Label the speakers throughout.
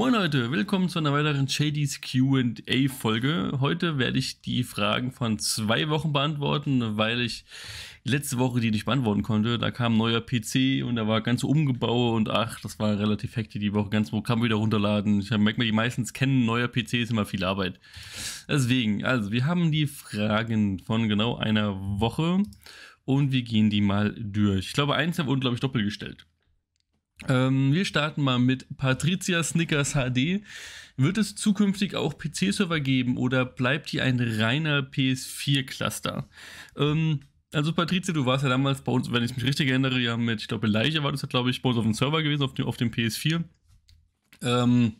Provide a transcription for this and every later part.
Speaker 1: Moin Leute, willkommen zu einer weiteren Shady's QA Folge. Heute werde ich die Fragen von zwei Wochen beantworten, weil ich letzte Woche die nicht beantworten konnte. Da kam ein neuer PC und da war ganz umgebaut und ach, das war relativ hektisch die Woche. Ganz Programm wieder runterladen. Ich merke mir, die meistens kennen, neuer PC ist immer viel Arbeit. Deswegen, also wir haben die Fragen von genau einer Woche und wir gehen die mal durch. Ich glaube, eins haben wir unglaublich doppelt gestellt. Ähm, wir starten mal mit Patricia Snickers HD. Wird es zukünftig auch PC-Server geben oder bleibt die ein reiner PS4-Cluster? Ähm, also Patricia, du warst ja damals bei uns, wenn ich mich richtig erinnere, ja mit, ich glaube, Leiche war das ja, glaube ich, bei uns auf dem Server gewesen, auf dem, auf dem PS4. Ähm,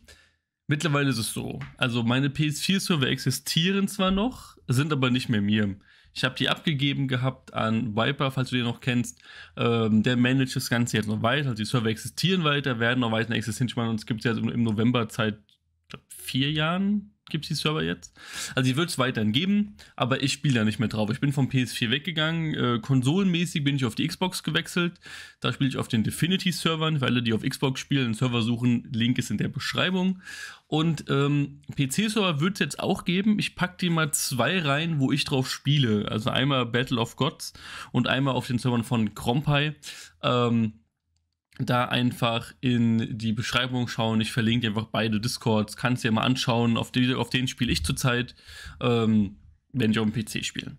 Speaker 1: mittlerweile ist es so. Also meine PS4-Server existieren zwar noch, sind aber nicht mehr mir. Ich habe die abgegeben gehabt an Viper, falls du den noch kennst. Ähm, der managt das Ganze jetzt noch weiter. Also die Server existieren weiter, werden noch weiter existieren. Ich meine, uns gibt es ja im November seit vier Jahren, gibt es die Server jetzt. Also die wird es weiterhin geben, aber ich spiele da nicht mehr drauf. Ich bin vom PS4 weggegangen. Äh, konsolenmäßig bin ich auf die Xbox gewechselt. Da spiele ich auf den Definity-Servern, weil alle, die auf Xbox spielen, einen Server suchen. Link ist in der Beschreibung. Und ähm, PC-Server wird es jetzt auch geben. Ich packe dir mal zwei rein, wo ich drauf spiele. Also einmal Battle of Gods und einmal auf den Servern von Krompai. Ähm, da einfach in die Beschreibung schauen. Ich verlinke dir einfach beide Discords, kannst dir mal anschauen. Auf, die, auf denen spiele ich zurzeit, ähm, wenn ich auf dem PC spiele.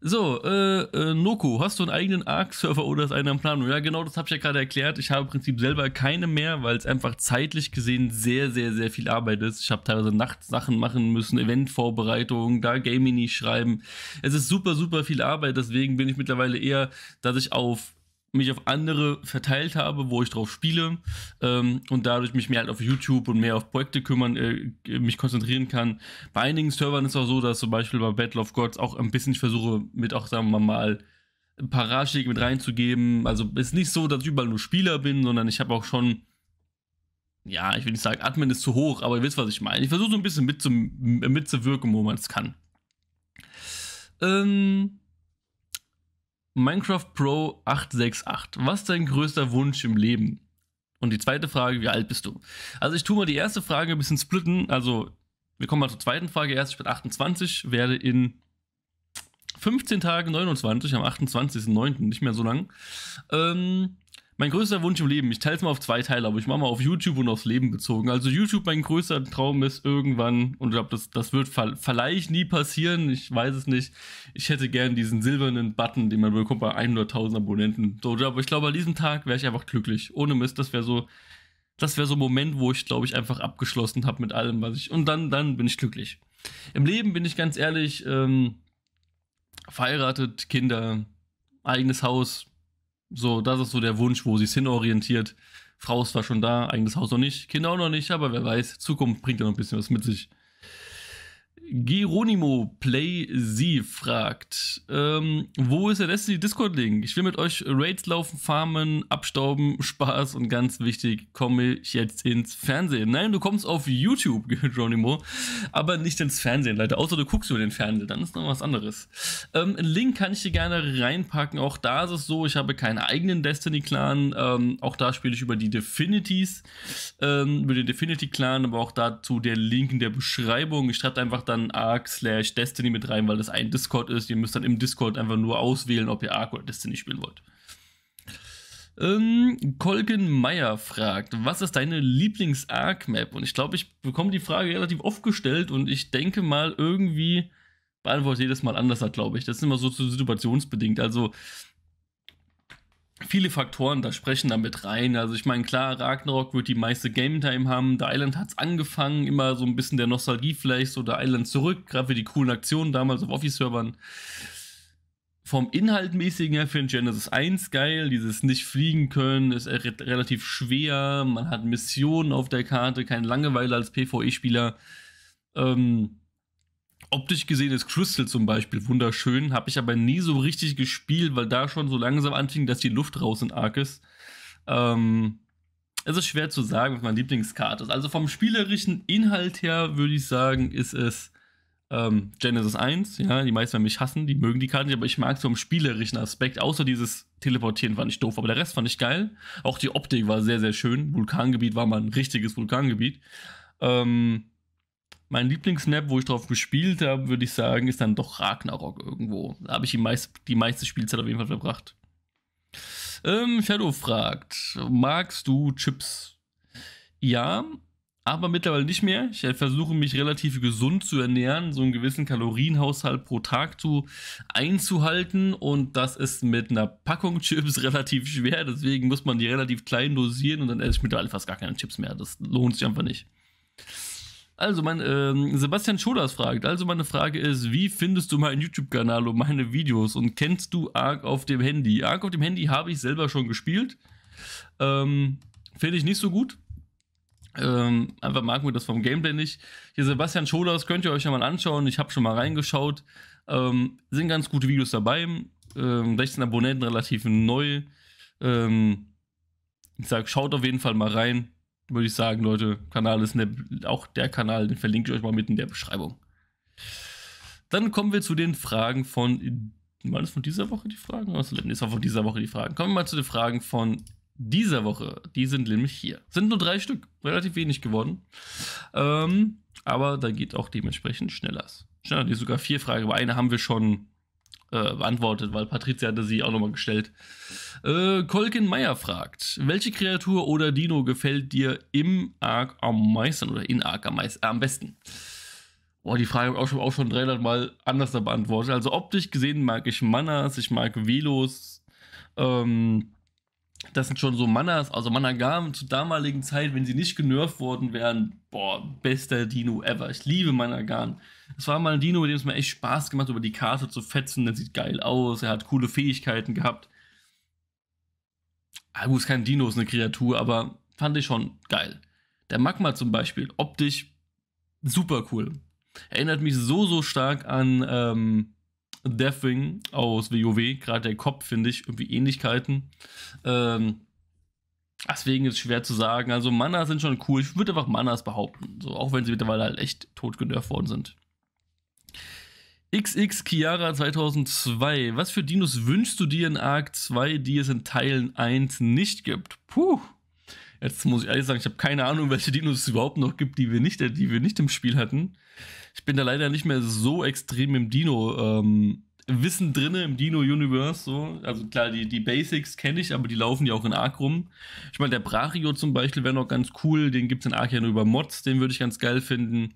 Speaker 1: So, äh, äh, Noku, hast du einen eigenen Arc-Server oder ist einer in Planung? Ja, genau, das habe ich ja gerade erklärt. Ich habe im Prinzip selber keine mehr, weil es einfach zeitlich gesehen sehr, sehr, sehr viel Arbeit ist. Ich habe teilweise nachts Sachen machen müssen, Eventvorbereitungen, da Gaming schreiben. Es ist super, super viel Arbeit, deswegen bin ich mittlerweile eher, dass ich auf mich auf andere verteilt habe, wo ich drauf spiele ähm, und dadurch mich mehr halt auf YouTube und mehr auf Projekte kümmern, äh, mich konzentrieren kann. Bei einigen Servern ist es auch so, dass zum Beispiel bei Battle of Gods auch ein bisschen ich versuche, mit auch, sagen wir mal, ein paar Ratschläge mit reinzugeben. Also ist nicht so, dass ich überall nur Spieler bin, sondern ich habe auch schon, ja, ich will nicht sagen, Admin ist zu hoch, aber ihr wisst, was ich meine. Ich versuche so ein bisschen mitzu mitzuwirken, wo man es kann. Ähm, Minecraft Pro 868. Was ist dein größter Wunsch im Leben? Und die zweite Frage, wie alt bist du? Also ich tue mal die erste Frage ein bisschen splitten. Also wir kommen mal zur zweiten Frage. Erst ich bin 28, werde in 15 Tagen 29, am 28.09., nicht mehr so lang. Ähm, mein größter Wunsch im Leben, ich teile es mal auf zwei Teile, aber ich mache mal auf YouTube und aufs Leben bezogen. Also YouTube, mein größter Traum ist irgendwann, und ich glaube, das, das wird vielleicht nie passieren, ich weiß es nicht. Ich hätte gern diesen silbernen Button, den man bekommt bei 100.000 Abonnenten. So, aber ich glaube, an diesem Tag wäre ich einfach glücklich. Ohne Mist, das wäre so, das wäre so ein Moment, wo ich, glaube ich, einfach abgeschlossen habe mit allem, was ich. Und dann, dann bin ich glücklich. Im Leben bin ich ganz ehrlich, ähm, verheiratet, Kinder, eigenes Haus, so, das ist so der Wunsch, wo sie es hinorientiert. Frau ist zwar schon da, eigenes Haus noch nicht, Kinder auch noch nicht, aber wer weiß, Zukunft bringt ja noch ein bisschen was mit sich. Geronimo Play Sie fragt, ähm, wo ist der Destiny Discord-Link? Ich will mit euch Raids laufen, farmen, abstauben, Spaß und ganz wichtig, komme ich jetzt ins Fernsehen. Nein, du kommst auf YouTube, Geronimo, aber nicht ins Fernsehen, Leute. Außer du guckst über den Fernsehen, dann ist noch was anderes. Ähm, einen Link kann ich dir gerne reinpacken. Auch da ist es so, ich habe keinen eigenen Destiny-Clan. Ähm, auch da spiele ich über die Definities, ähm, über den Definity-Clan, aber auch dazu der Link in der Beschreibung. Ich schreibe einfach dann dann Arc slash Destiny mit rein, weil das ein Discord ist. Ihr müsst dann im Discord einfach nur auswählen, ob ihr Arc oder Destiny spielen wollt. Ähm, Kolgen Meyer fragt, was ist deine Lieblings-Arc-Map? Und ich glaube, ich bekomme die Frage relativ oft gestellt und ich denke mal irgendwie beantwortet jedes Mal anders, glaube ich. Das ist immer so situationsbedingt. Also viele Faktoren da sprechen damit rein. Also ich meine, klar, Ragnarok wird die meiste Game Time haben. Der Island hat es angefangen, immer so ein bisschen der Nostalgie vielleicht, so der Island zurück, gerade für die coolen Aktionen damals auf Office-Servern. Vom Inhaltmäßigen her finde ich Genesis 1 geil. Dieses nicht fliegen können ist re relativ schwer. Man hat Missionen auf der Karte, keine Langeweile als PvE-Spieler. Ähm, optisch gesehen ist Crystal zum Beispiel wunderschön, habe ich aber nie so richtig gespielt, weil da schon so langsam anfing, dass die Luft raus in Arc ist. Ähm, es ist schwer zu sagen, was meine Lieblingskarte ist. Also vom spielerischen Inhalt her würde ich sagen, ist es ähm, Genesis 1. Ja, die meisten werden mich hassen, die mögen die Karte nicht, aber ich mag es vom spielerischen Aspekt. Außer dieses Teleportieren fand ich doof, aber der Rest fand ich geil. Auch die Optik war sehr, sehr schön. Vulkangebiet war mal ein richtiges Vulkangebiet. Ähm, mein Lieblingsmap, wo ich drauf gespielt habe, würde ich sagen, ist dann doch Ragnarok irgendwo. Da habe ich die meiste, die meiste Spielzeit auf jeden Fall verbracht. Ähm, Shadow fragt, magst du Chips? Ja, aber mittlerweile nicht mehr. Ich versuche mich relativ gesund zu ernähren, so einen gewissen Kalorienhaushalt pro Tag zu einzuhalten und das ist mit einer Packung Chips relativ schwer, deswegen muss man die relativ klein dosieren und dann esse ich mittlerweile fast gar keine Chips mehr. Das lohnt sich einfach nicht. Also, mein ähm, Sebastian Scholas fragt. Also, meine Frage ist: Wie findest du meinen YouTube-Kanal und meine Videos? Und kennst du Ark auf dem Handy? Ark auf dem Handy habe ich selber schon gespielt. Ähm, Finde ich nicht so gut. Ähm, einfach mag mir das vom Gameplay nicht. Hier Sebastian Scholas könnt ihr euch ja mal anschauen. Ich habe schon mal reingeschaut. Ähm, sind ganz gute Videos dabei. Ähm, 16 Abonnenten relativ neu. Ähm, ich sag, schaut auf jeden Fall mal rein würde ich sagen, Leute, Kanal ist der, auch der Kanal, den verlinke ich euch mal mitten in der Beschreibung. Dann kommen wir zu den Fragen von. War das von dieser Woche die Fragen? Also, das war von dieser Woche die Fragen. Kommen wir mal zu den Fragen von dieser Woche. Die sind nämlich hier. Sind nur drei Stück. Relativ wenig geworden. Ähm, aber da geht auch dementsprechend schneller. Schneller, die sogar vier Fragen. Aber eine haben wir schon äh, beantwortet, weil Patricia hatte sie auch nochmal gestellt. Äh, Kolkin Meyer fragt: Welche Kreatur oder Dino gefällt dir im Ark am meisten oder in Ark am, meisten, äh, am besten? Boah, die Frage habe ich auch schon, auch schon 300 Mal anders beantwortet. Also optisch gesehen mag ich Manas, ich mag Velos, ähm, das sind schon so Mannas, also Managamen zur damaligen Zeit, wenn sie nicht genervt worden wären, boah, bester Dino ever. Ich liebe Managamen. Es war mal ein Dino, mit dem es mir echt Spaß gemacht, über die Karte zu fetzen. Der sieht geil aus, er hat coole Fähigkeiten gehabt. Aber ah, gut, ist kein Dino, ist eine Kreatur, aber fand ich schon geil. Der Magma zum Beispiel, optisch super cool. Erinnert mich so, so stark an ähm, Deathwing aus WoW, gerade der Kopf, finde ich, irgendwie Ähnlichkeiten. Ähm, deswegen ist es schwer zu sagen. Also Mana sind schon cool. Ich würde einfach Manas behaupten. So, auch wenn sie mittlerweile halt echt tot worden sind. XX Chiara 2002. Was für Dinos wünschst du dir in Arc 2, die es in Teilen 1 nicht gibt? Puh. Jetzt muss ich ehrlich sagen, ich habe keine Ahnung, welche Dinos es überhaupt noch gibt, die wir nicht, die wir nicht im Spiel hatten. Ich bin da leider nicht mehr so extrem im Dino ähm, Wissen drinne im Dino Universe. So. Also klar, die, die Basics kenne ich, aber die laufen ja auch in Ark rum. Ich meine, der Brachio zum Beispiel wäre noch ganz cool. Den gibt es in Ark ja nur über Mods. Den würde ich ganz geil finden.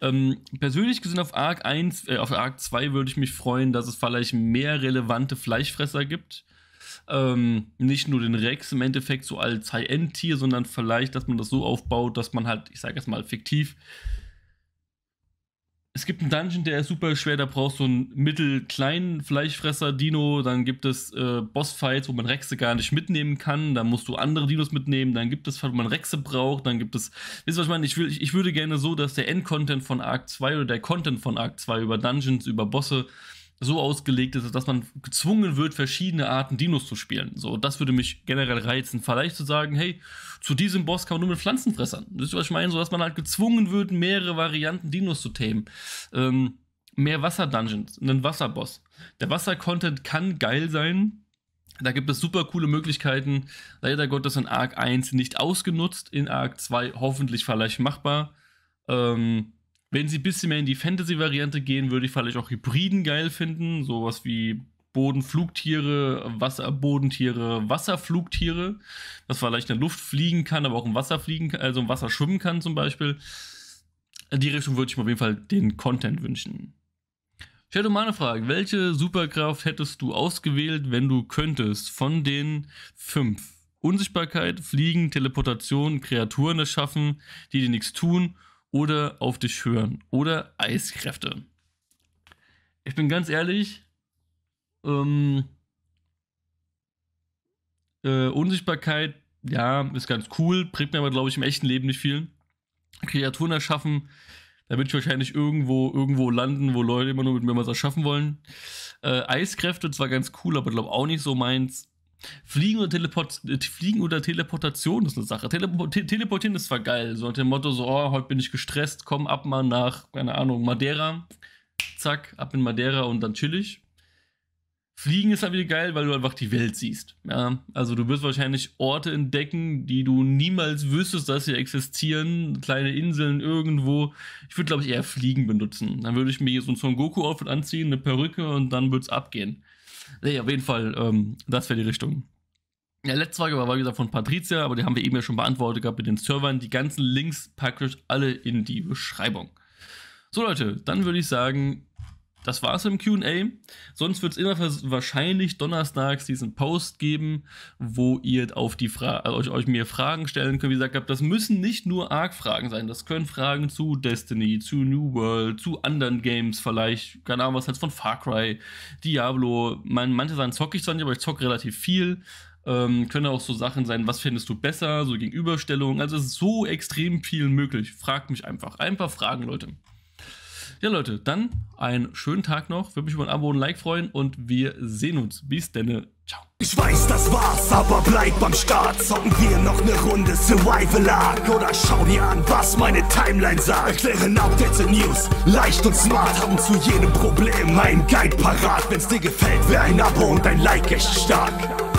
Speaker 1: Ähm, persönlich gesehen auf Ark 1, äh, auf Ark 2 würde ich mich freuen, dass es vielleicht mehr relevante Fleischfresser gibt ähm, nicht nur den Rex im Endeffekt so als High-End-Tier, sondern vielleicht, dass man das so aufbaut, dass man halt, ich sage jetzt mal fiktiv, es gibt einen Dungeon, der ist super schwer, da brauchst du einen mittelkleinen Fleischfresser-Dino, dann gibt es äh, Bossfights, wo man Rexe gar nicht mitnehmen kann, dann musst du andere Dinos mitnehmen, dann gibt es, wo man Rexe braucht, dann gibt es, wisst ihr was ich meine, ich, will, ich, ich würde gerne so, dass der End-Content von Arc 2 oder der Content von Arc 2 über Dungeons, über Bosse, so ausgelegt ist, dass man gezwungen wird, verschiedene Arten Dinos zu spielen. So, das würde mich generell reizen. Vielleicht zu sagen, hey, zu diesem Boss kann man nur mit Pflanzenfressern. Wisst ihr, was ich meine? So, dass man halt gezwungen wird, mehrere Varianten Dinos zu themen. Ähm, mehr Wasser-Dungeons, einen Wasserboss. Der Wasser-Content kann geil sein. Da gibt es super coole Möglichkeiten. Leider Gottes in Arc 1 nicht ausgenutzt, in Arc 2 hoffentlich vielleicht machbar. Ähm, wenn sie ein bisschen mehr in die Fantasy-Variante gehen, würde ich vielleicht auch Hybriden geil finden. Sowas wie Bodenflugtiere, Wasserbodentiere, Wasserflugtiere. Das vielleicht in der Luft fliegen kann, aber auch im Wasser fliegen kann, also im Wasser schwimmen kann zum Beispiel. In die Richtung würde ich mir auf jeden Fall den Content wünschen. Ich hätte mal eine Frage. Welche Superkraft hättest du ausgewählt, wenn du könntest? Von den fünf. Unsichtbarkeit, Fliegen, Teleportation, Kreaturen erschaffen, die dir nichts tun oder auf dich hören oder Eiskräfte. Ich bin ganz ehrlich, ähm, äh, Unsichtbarkeit, ja, ist ganz cool, bringt mir aber, glaube ich, im echten Leben nicht viel. Kreaturen erschaffen, da würde ich wahrscheinlich irgendwo, irgendwo landen, wo Leute immer nur mit mir was erschaffen wollen. Äh, Eiskräfte, zwar ganz cool, aber glaube auch nicht so meins. Fliegen oder, Teleport äh, Fliegen oder Teleportation ist eine Sache. Teleport teleportieren ist zwar geil, so nach dem Motto, so, oh, heute bin ich gestresst, komm ab mal nach, keine Ahnung, Madeira, zack, ab in Madeira und dann chill ich. Fliegen ist halt wieder geil, weil du einfach die Welt siehst. Ja, also du wirst wahrscheinlich Orte entdecken, die du niemals wüsstest, dass sie existieren. Kleine Inseln irgendwo. Ich würde, glaube ich, eher Fliegen benutzen. Dann würde ich mir so ein Son Goku-Outfit anziehen, eine Perücke und dann würde es abgehen. Nee, auf jeden Fall, ähm, das wäre die Richtung. Ja, letzte Frage war, wie gesagt, von Patricia, aber die haben wir eben ja schon beantwortet gehabt mit den Servern. Die ganzen Links packe ich alle in die Beschreibung. So Leute, dann würde ich sagen, das war's im QA. Sonst wird es immer wahrscheinlich donnerstags diesen Post geben, wo ihr auf die Fra äh, euch, euch, mir Fragen stellen könnt. Wie gesagt, hab, das müssen nicht nur Arc-Fragen sein. Das können Fragen zu Destiny, zu New World, zu anderen Games vielleicht. Keine Ahnung, was halt von Far Cry, Diablo. Man, manche sagen, zocke ich zwar nicht, aber ich zocke relativ viel. Ähm, können auch so Sachen sein, was findest du besser, so Gegenüberstellungen. Also es ist so extrem viel möglich. Fragt mich einfach. Ein paar Fragen, Leute. Ja, Leute, dann einen schönen Tag noch. Würde mich über ein Abo und ein Like freuen und wir sehen uns. Bis denn. Ciao. Ich weiß, das war's, aber bleib beim Start. Zocken wir noch eine Runde Survival Arc oder schau dir an, was meine Timeline sagt. Erklären Updates und News, leicht und smart, haben zu jedem Problem einen Guide parat. Wenn's dir gefällt, wäre ein Abo und ein Like echt stark.